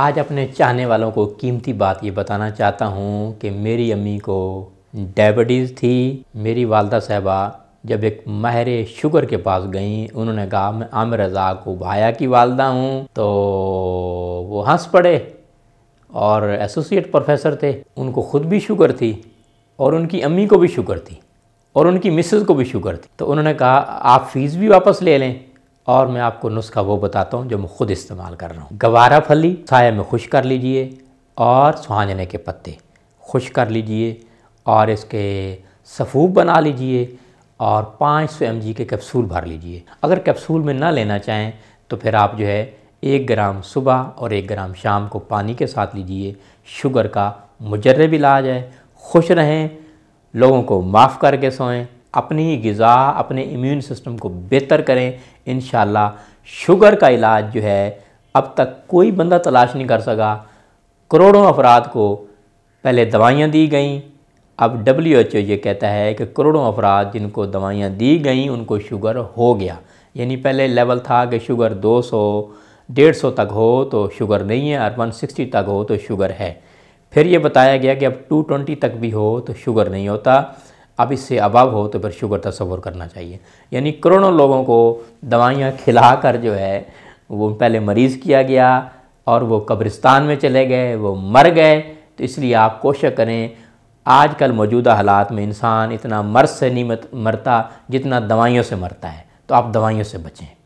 आज अपने चाहने वालों को कीमती बात ये बताना चाहता हूँ कि मेरी अम्मी को डायबिटीज़ थी मेरी वालदा साहबा जब एक माहिर शुगर के पास गई उन्होंने कहा मैं आमिर रज़ा को भाया की वालदा हूँ तो वो हंस पड़े और एसोसिएट प्रोफेसर थे उनको ख़ुद भी शुगर थी और उनकी अम्मी को भी शुगर थी और उनकी मिसेज़ को भी शुगर थी तो उन्होंने कहा आप फ़ीस भी वापस ले लें और मैं आपको नुस्खा वो बताता हूँ जो मैं ख़ुद इस्तेमाल कर रहा हूँ गवारा फली साय में खुश कर लीजिए और सुहाजने के पत्ते खुश कर लीजिए और इसके सफ़ूब बना लीजिए और 500 सौ के कैप्सूल भर लीजिए अगर कैप्सूल में ना लेना चाहें तो फिर आप जो है एक ग्राम सुबह और एक ग्राम शाम को पानी के साथ लीजिए शुगर का मुजर्रब इलाज है खुश रहें लोगों को माफ़ करके सोएं अपनी गज़ा अपने इम्यून सिस्टम को बेहतर करें इन शुगर का इलाज जो है अब तक कोई बंदा तलाश नहीं कर सका करोड़ों अफराद को पहले दवाइयाँ दी गई अब डब्ल्यू एच ओ ये कहता है कि करोड़ों अफराद जिनको दवाइयाँ दी गई उनको शुगर हो गया यानी पहले लेवल था कि शुगर 200 सौ तक हो तो शुगर नहीं है और 160 तक हो तो शुगर है फिर ये बताया गया कि अब 220 तक भी हो तो शुगर नहीं होता अब इससे अभाव हो तो फिर शुगर तस्वर करना चाहिए यानी करोड़ों लोगों को दवाइयाँ खिला कर जो है वो पहले मरीज़ किया गया और वो कब्रिस्तान में चले गए वो मर गए तो इसलिए आप कोशिश करें आजकल मौजूदा हालात में इंसान इतना मर्ज से नहीं मरता जितना दवाइयों से मरता है तो आप दवाइयों से बचें